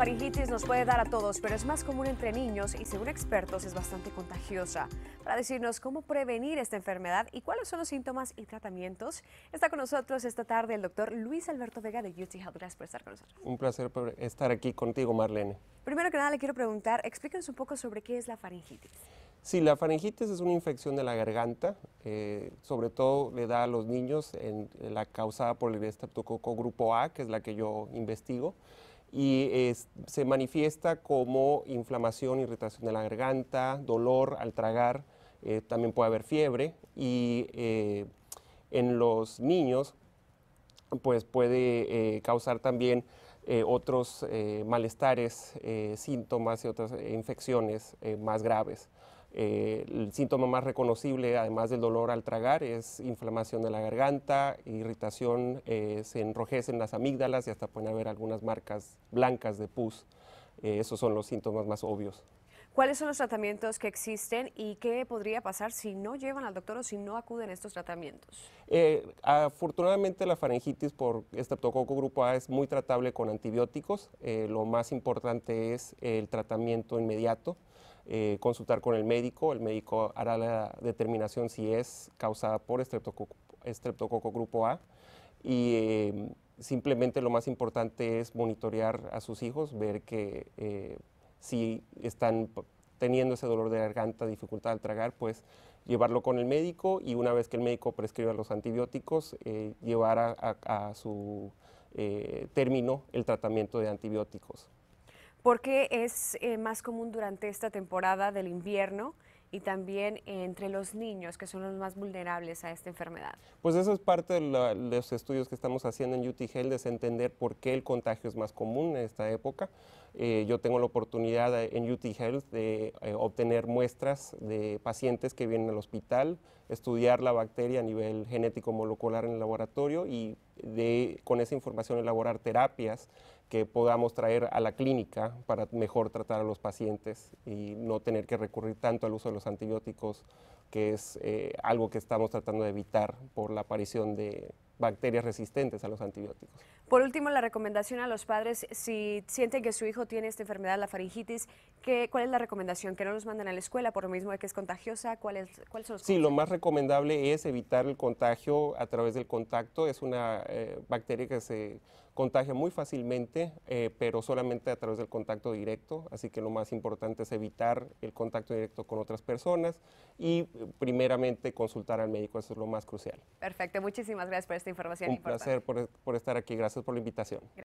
faringitis nos puede dar a todos, pero es más común entre niños y según expertos es bastante contagiosa. Para decirnos cómo prevenir esta enfermedad y cuáles son los síntomas y tratamientos, está con nosotros esta tarde el doctor Luis Alberto Vega de UT Health. Gracias por estar con nosotros. Un placer estar aquí contigo, Marlene. Primero que nada le quiero preguntar, explíquenos un poco sobre qué es la faringitis. Sí, la faringitis es una infección de la garganta, eh, sobre todo le da a los niños, en, la causada por el estreptococo grupo A, que es la que yo investigo y se manifiesta como inflamación, irritación de la garganta, dolor al tragar, eh, también puede haber fiebre y eh, en los niños pues puede eh, causar también otros malestares, síntomas y otras infecciones más graves. Eh, el síntoma más reconocible, además del dolor al tragar, es inflamación de la garganta, irritación, eh, se enrojecen las amígdalas y hasta pueden haber algunas marcas blancas de pus. Eh, esos son los síntomas más obvios. ¿Cuáles son los tratamientos que existen y qué podría pasar si no llevan al doctor o si no acuden a estos tratamientos? afortunadamente la faringitis por estreptococo grupo A es muy tratable con antibióticos. lo más importante es el tratamiento inmediato. Eh, consultar con el médico. El médico hará la determinación si es causada por estreptococo, grupo A. Y eh, simplemente lo más importante es monitorear a sus hijos, ver que eh, si están teniendo ese dolor de garganta, dificultad al tragar, pues llevarlo con el médico y una vez que el médico prescriba los antibióticos, llevar a su término el tratamiento de antibióticos. ¿Por qué es eh, más común durante esta temporada del invierno? y también entre los niños, que son los más vulnerables a esta enfermedad. Pues eso es parte de, los estudios que estamos haciendo en UT Health, es entender por qué el contagio es más común en esta época. Eh, yo tengo la oportunidad eh, en UT Health de obtener muestras de pacientes que vienen al hospital, estudiar la bacteria a nivel genético molecular en el laboratorio y de, con esa información elaborar terapias que podamos traer a la clínica para mejor tratar a los pacientes y no tener que recurrir tanto al uso de los antibióticos, que es eh, algo que estamos tratando de evitar por la aparición de bacterias resistentes a los antibióticos. Por último, la recomendación a los padres, si sienten que su hijo tiene esta enfermedad, la faringitis, ¿qué, ¿cuál es la recomendación? ¿Que no los manden a la escuela por lo mismo de que es contagiosa? ¿Cuál, es, son Sí, lo más recomendable es evitar el contagio a través del contacto. Es una eh, bacteria que se contagia muy fácilmente, eh, pero solamente a través del contacto directo. Así que lo más importante es evitar el contacto directo con otras personas y primeramente consultar al médico. Eso es lo más crucial. Perfecto. Muchísimas gracias por este información. Un placer por, por estar aquí. Gracias por la invitación. Gracias.